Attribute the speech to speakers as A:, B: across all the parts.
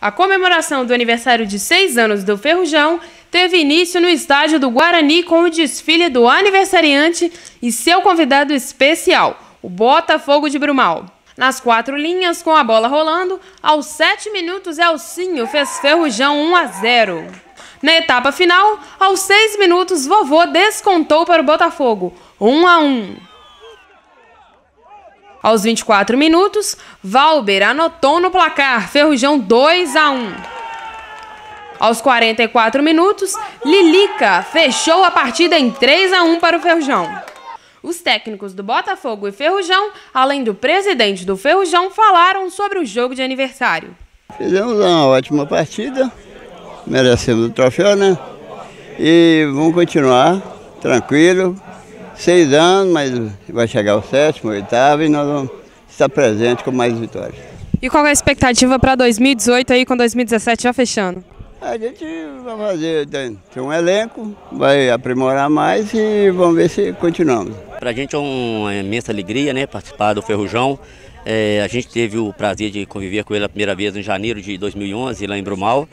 A: A comemoração do aniversário de seis anos do Ferrujão teve início no estádio do Guarani com o desfile do aniversariante e seu convidado especial, o Botafogo de Brumal. Nas quatro linhas, com a bola rolando, aos sete minutos, Elcinho fez Ferrujão 1 a 0. Na etapa final, aos seis minutos, Vovô descontou para o Botafogo, 1 a 1. Aos 24 minutos, Valber anotou no placar, Ferrujão 2 a 1. Aos 44 minutos, Lilica fechou a partida em 3 a 1 para o Ferrujão. Os técnicos do Botafogo e Ferrujão, além do presidente do Ferrujão, falaram sobre o jogo de aniversário.
B: Fizemos uma ótima partida, merecemos o troféu, né? E vamos continuar tranquilo, seis anos, mas vai chegar o sétimo, oitavo e nós vamos estar presentes com mais vitórias.
A: E qual é a expectativa para 2018 aí com 2017 já fechando?
B: A gente vai fazer tem um elenco, vai aprimorar mais e vamos ver se continuamos. Para a gente é uma imensa alegria
C: né, participar do Ferrujão. É, a gente teve o prazer de conviver com ele a primeira vez em janeiro de 2011 lá em Brumal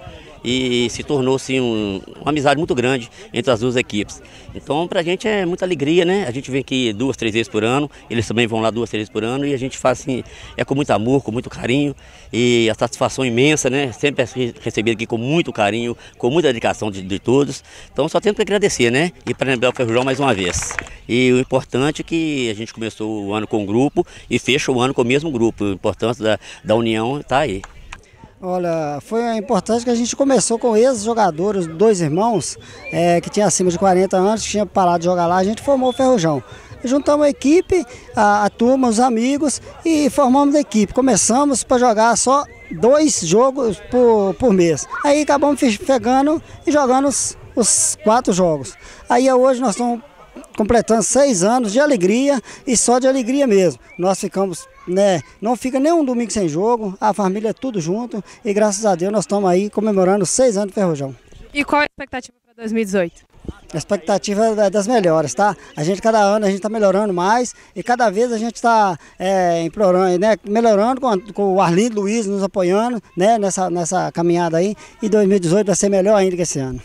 C: e se tornou-se um, uma amizade muito grande entre as duas equipes. Então, para a gente é muita alegria, né? A gente vem aqui duas, três vezes por ano, eles também vão lá duas, três vezes por ano e a gente faz assim, é com muito amor, com muito carinho e a satisfação imensa, né? Sempre é recebido aqui com muito carinho, com muita dedicação de, de todos. Então, só tenho que agradecer, né? E para lembrar o Ferrujão mais uma vez. E o importante é que a gente começou o ano com o grupo e fecha o ano com o mesmo grupo. A importância da, da união está aí.
D: Olha, foi importante que a gente começou com ex-jogadores, dois irmãos, é, que tinha acima de 40 anos, que tinha parado de jogar lá, a gente formou o Ferrujão. Juntamos a equipe, a, a turma, os amigos e formamos a equipe. Começamos para jogar só dois jogos por, por mês. Aí acabamos pegando e jogando os, os quatro jogos. Aí é hoje nós estamos completando seis anos de alegria e só de alegria mesmo. Nós ficamos né? Não fica nem um domingo sem jogo, a família é tudo junto e graças a Deus nós estamos aí comemorando seis anos do Ferrojão.
A: E qual a expectativa para 2018?
D: A expectativa é das melhores, tá? A gente, cada ano, a gente está melhorando mais e cada vez a gente está é, implorando, né? Melhorando com, com o Arlindo Luiz nos apoiando, né? Nessa, nessa caminhada aí. E 2018 vai ser melhor ainda que esse ano.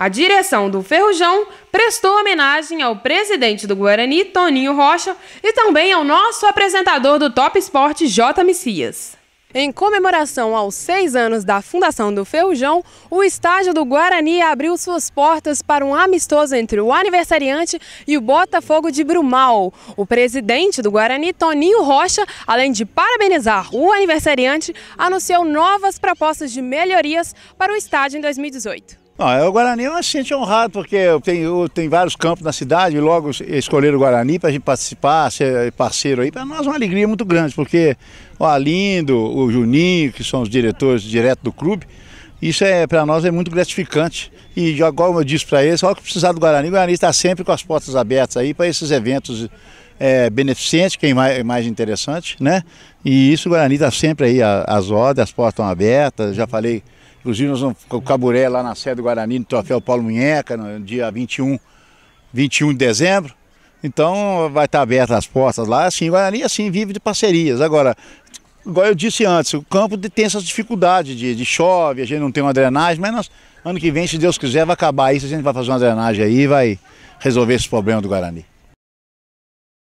A: A direção do Ferrujão prestou homenagem ao presidente do Guarani, Toninho Rocha, e também ao nosso apresentador do Top Esporte, J. Messias. Em comemoração aos seis anos da fundação do Ferrujão, o estádio do Guarani abriu suas portas para um amistoso entre o aniversariante e o Botafogo de Brumal. O presidente do Guarani, Toninho Rocha, além de parabenizar o aniversariante, anunciou novas propostas de melhorias para o estádio em 2018.
E: Não, o Guarani é me sinto honrado, porque tem, tem vários campos na cidade, e logo escolheram o Guarani para a gente participar, ser parceiro aí. Para nós é uma alegria muito grande, porque o Alindo, o Juninho, que são os diretores direto do clube, isso é para nós é muito gratificante. E igual eu disse para eles, só que precisar do Guarani, o Guarani está sempre com as portas abertas aí para esses eventos é, beneficentes, que é mais, mais interessante, né? E isso o Guarani está sempre aí, as ordens, as portas estão abertas, já falei Inclusive nós vamos com o Caburé lá na sede do Guarani, no Troféu Paulo Munheca, no dia 21, 21 de dezembro. Então vai estar aberta as portas lá, assim, o Guarani assim vive de parcerias. Agora, igual eu disse antes, o campo tem essas dificuldades de, de chove, a gente não tem uma drenagem, mas nós, ano que vem, se Deus quiser, vai acabar isso, a gente vai fazer uma drenagem aí e vai resolver esse problema do Guarani.